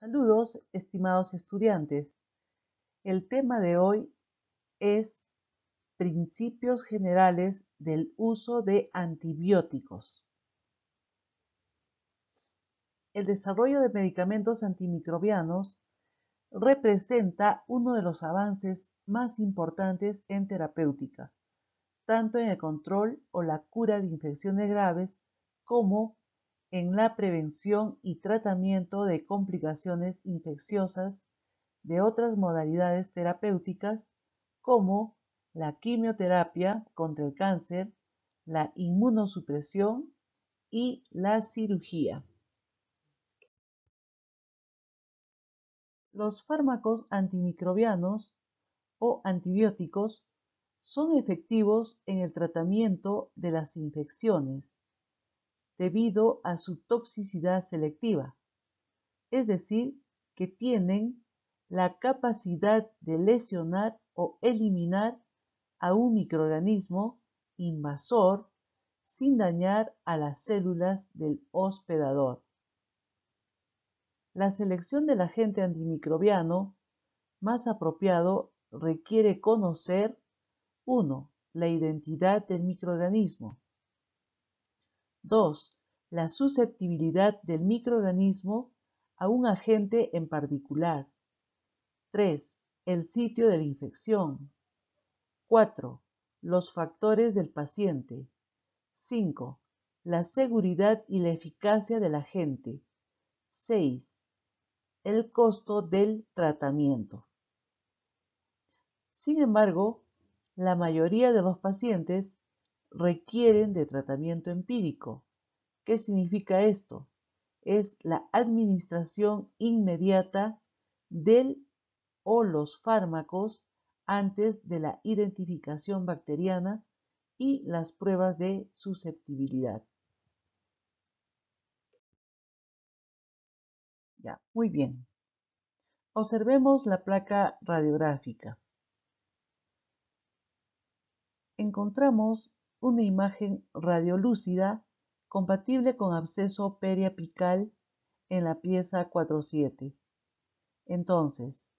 Saludos, estimados estudiantes. El tema de hoy es Principios generales del uso de antibióticos. El desarrollo de medicamentos antimicrobianos representa uno de los avances más importantes en terapéutica, tanto en el control o la cura de infecciones graves como en en la prevención y tratamiento de complicaciones infecciosas de otras modalidades terapéuticas como la quimioterapia contra el cáncer, la inmunosupresión y la cirugía. Los fármacos antimicrobianos o antibióticos son efectivos en el tratamiento de las infecciones debido a su toxicidad selectiva, es decir, que tienen la capacidad de lesionar o eliminar a un microorganismo invasor sin dañar a las células del hospedador. La selección del agente antimicrobiano más apropiado requiere conocer 1. La identidad del microorganismo. 2 la susceptibilidad del microorganismo a un agente en particular. 3. El sitio de la infección. 4. Los factores del paciente. 5. La seguridad y la eficacia del agente. 6. El costo del tratamiento. Sin embargo, la mayoría de los pacientes requieren de tratamiento empírico ¿Qué significa esto? Es la administración inmediata del o los fármacos antes de la identificación bacteriana y las pruebas de susceptibilidad. Ya, muy bien. Observemos la placa radiográfica. Encontramos una imagen radiolúcida compatible con absceso periapical en la pieza 4.7. Entonces,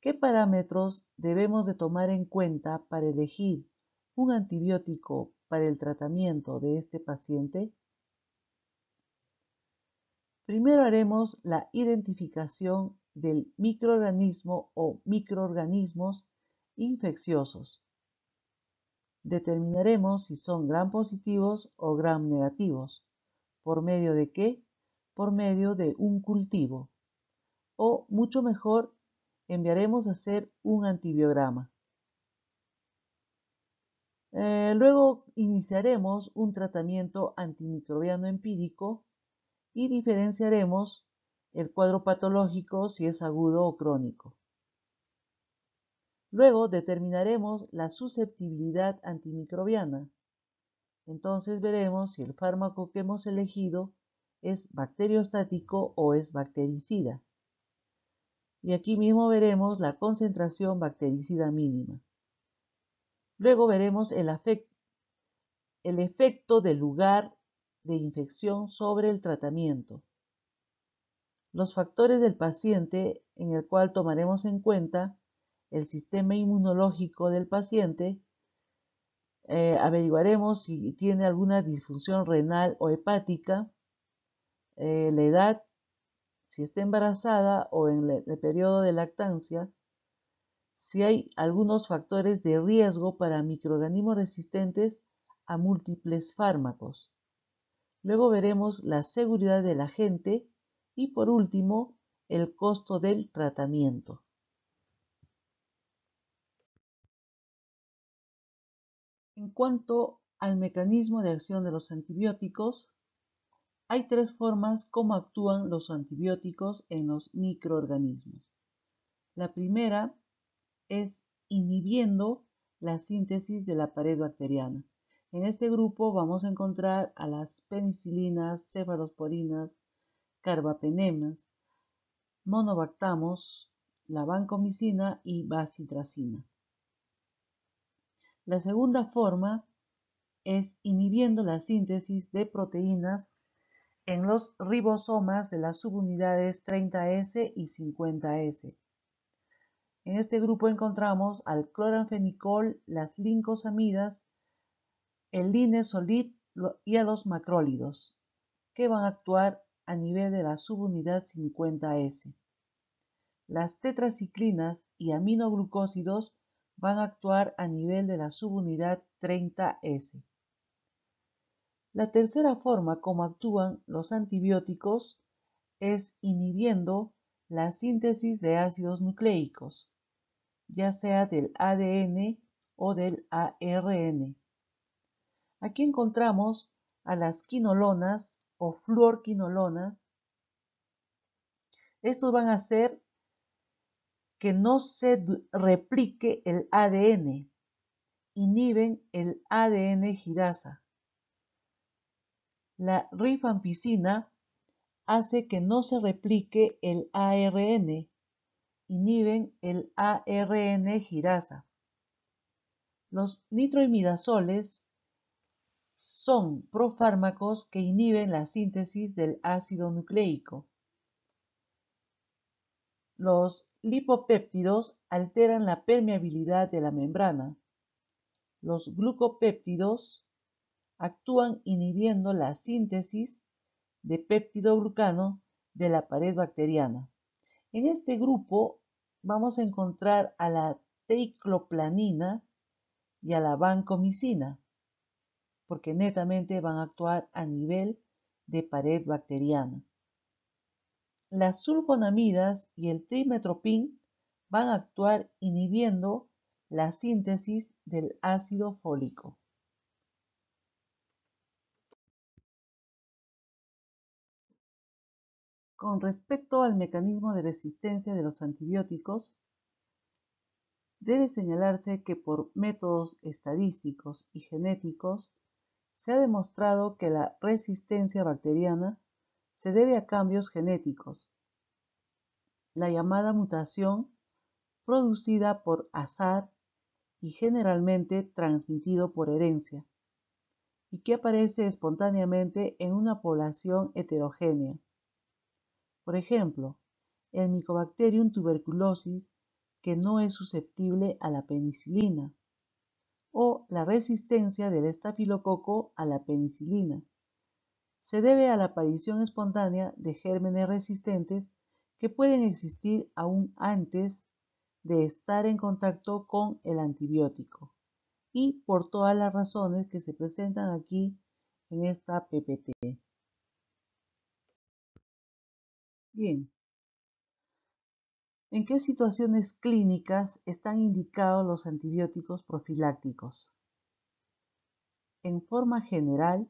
¿qué parámetros debemos de tomar en cuenta para elegir un antibiótico para el tratamiento de este paciente? Primero haremos la identificación del microorganismo o microorganismos infecciosos Determinaremos si son Gram-positivos o Gram-negativos. ¿Por medio de qué? Por medio de un cultivo. O, mucho mejor, enviaremos a hacer un antibiograma. Eh, luego iniciaremos un tratamiento antimicrobiano empírico y diferenciaremos el cuadro patológico si es agudo o crónico. Luego determinaremos la susceptibilidad antimicrobiana. Entonces veremos si el fármaco que hemos elegido es bacteriostático o es bactericida. Y aquí mismo veremos la concentración bactericida mínima. Luego veremos el, el efecto del lugar de infección sobre el tratamiento. Los factores del paciente en el cual tomaremos en cuenta el sistema inmunológico del paciente, eh, averiguaremos si tiene alguna disfunción renal o hepática, eh, la edad, si está embarazada o en el periodo de lactancia, si hay algunos factores de riesgo para microorganismos resistentes a múltiples fármacos. Luego veremos la seguridad de la gente y por último el costo del tratamiento. En cuanto al mecanismo de acción de los antibióticos, hay tres formas como actúan los antibióticos en los microorganismos. La primera es inhibiendo la síntesis de la pared bacteriana. En este grupo vamos a encontrar a las penicilinas, cefalosporinas, carbapenemas, monobactamos, la vancomicina y bacitracina. La segunda forma es inhibiendo la síntesis de proteínas en los ribosomas de las subunidades 30S y 50S. En este grupo encontramos al cloranfenicol, las lincosamidas, el linesolid y a los macrólidos, que van a actuar a nivel de la subunidad 50S. Las tetraciclinas y aminoglucósidos van a actuar a nivel de la subunidad 30S. La tercera forma como actúan los antibióticos es inhibiendo la síntesis de ácidos nucleicos, ya sea del ADN o del ARN. Aquí encontramos a las quinolonas o fluorquinolonas. Estos van a ser que no se replique el ADN. Inhiben el ADN girasa. La rifampicina hace que no se replique el ARN. Inhiben el ARN girasa. Los nitroimidazoles son profármacos que inhiben la síntesis del ácido nucleico los lipopéptidos alteran la permeabilidad de la membrana. Los glucopéptidos actúan inhibiendo la síntesis de péptido-glucano de la pared bacteriana. En este grupo vamos a encontrar a la teicloplanina y a la vancomicina, porque netamente van a actuar a nivel de pared bacteriana las sulfonamidas y el trimetropín van a actuar inhibiendo la síntesis del ácido fólico. Con respecto al mecanismo de resistencia de los antibióticos, debe señalarse que por métodos estadísticos y genéticos se ha demostrado que la resistencia bacteriana se debe a cambios genéticos, la llamada mutación producida por azar y generalmente transmitido por herencia, y que aparece espontáneamente en una población heterogénea. Por ejemplo, el Mycobacterium tuberculosis, que no es susceptible a la penicilina, o la resistencia del estafilococo a la penicilina se debe a la aparición espontánea de gérmenes resistentes que pueden existir aún antes de estar en contacto con el antibiótico y por todas las razones que se presentan aquí en esta PPT. Bien, ¿en qué situaciones clínicas están indicados los antibióticos profilácticos? En forma general,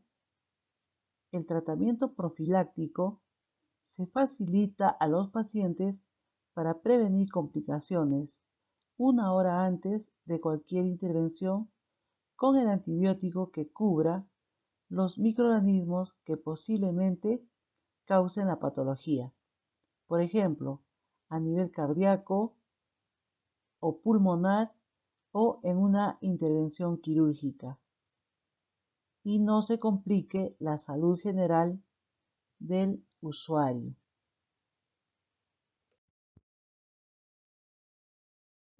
el tratamiento profiláctico se facilita a los pacientes para prevenir complicaciones una hora antes de cualquier intervención con el antibiótico que cubra los microorganismos que posiblemente causen la patología. Por ejemplo, a nivel cardíaco o pulmonar o en una intervención quirúrgica y no se complique la salud general del usuario.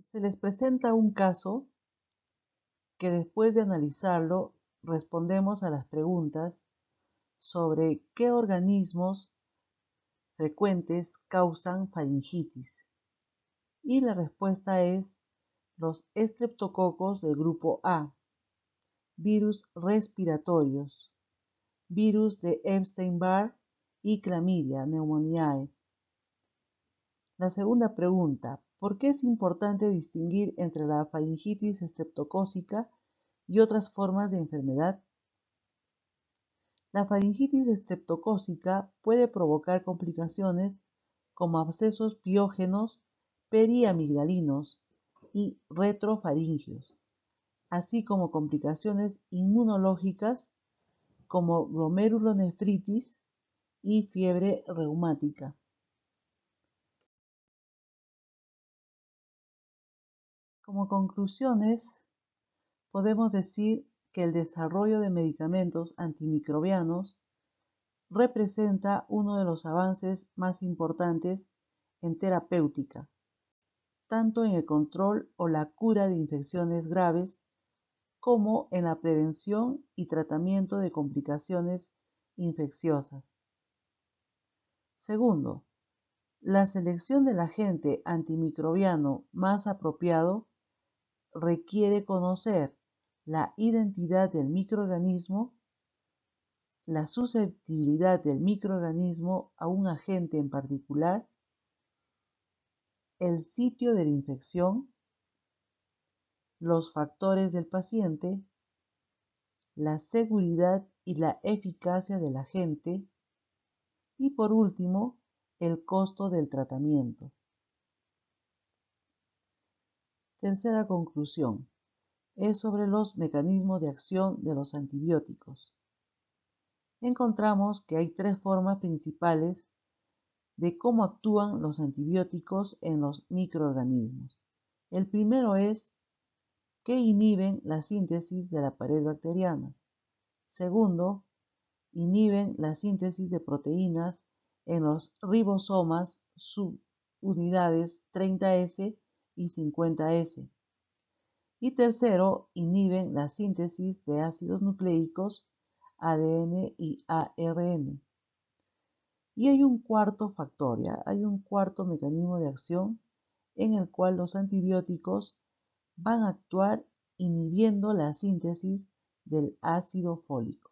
Se les presenta un caso que después de analizarlo respondemos a las preguntas sobre qué organismos frecuentes causan faringitis. Y la respuesta es los estreptococos del grupo A, virus respiratorios, virus de Epstein-Barr y clamidia pneumoniae. La segunda pregunta, ¿por qué es importante distinguir entre la faringitis estreptocócica y otras formas de enfermedad? La faringitis estreptocócica puede provocar complicaciones como abscesos piógenos, periamigdalinos y retrofaringios, así como complicaciones inmunológicas como glomerulonefritis y fiebre reumática. Como conclusiones, podemos decir que el desarrollo de medicamentos antimicrobianos representa uno de los avances más importantes en terapéutica, tanto en el control o la cura de infecciones graves como en la prevención y tratamiento de complicaciones infecciosas. Segundo, la selección del agente antimicrobiano más apropiado requiere conocer la identidad del microorganismo, la susceptibilidad del microorganismo a un agente en particular, el sitio de la infección, los factores del paciente, la seguridad y la eficacia del agente y por último el costo del tratamiento. Tercera conclusión es sobre los mecanismos de acción de los antibióticos. Encontramos que hay tres formas principales de cómo actúan los antibióticos en los microorganismos. El primero es que inhiben la síntesis de la pared bacteriana. Segundo, inhiben la síntesis de proteínas en los ribosomas subunidades 30S y 50S. Y tercero, inhiben la síntesis de ácidos nucleicos ADN y ARN. Y hay un cuarto factor, hay un cuarto mecanismo de acción en el cual los antibióticos van a actuar inhibiendo la síntesis del ácido fólico.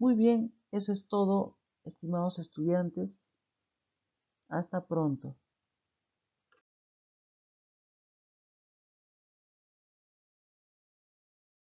Muy bien, eso es todo, estimados estudiantes. Hasta pronto.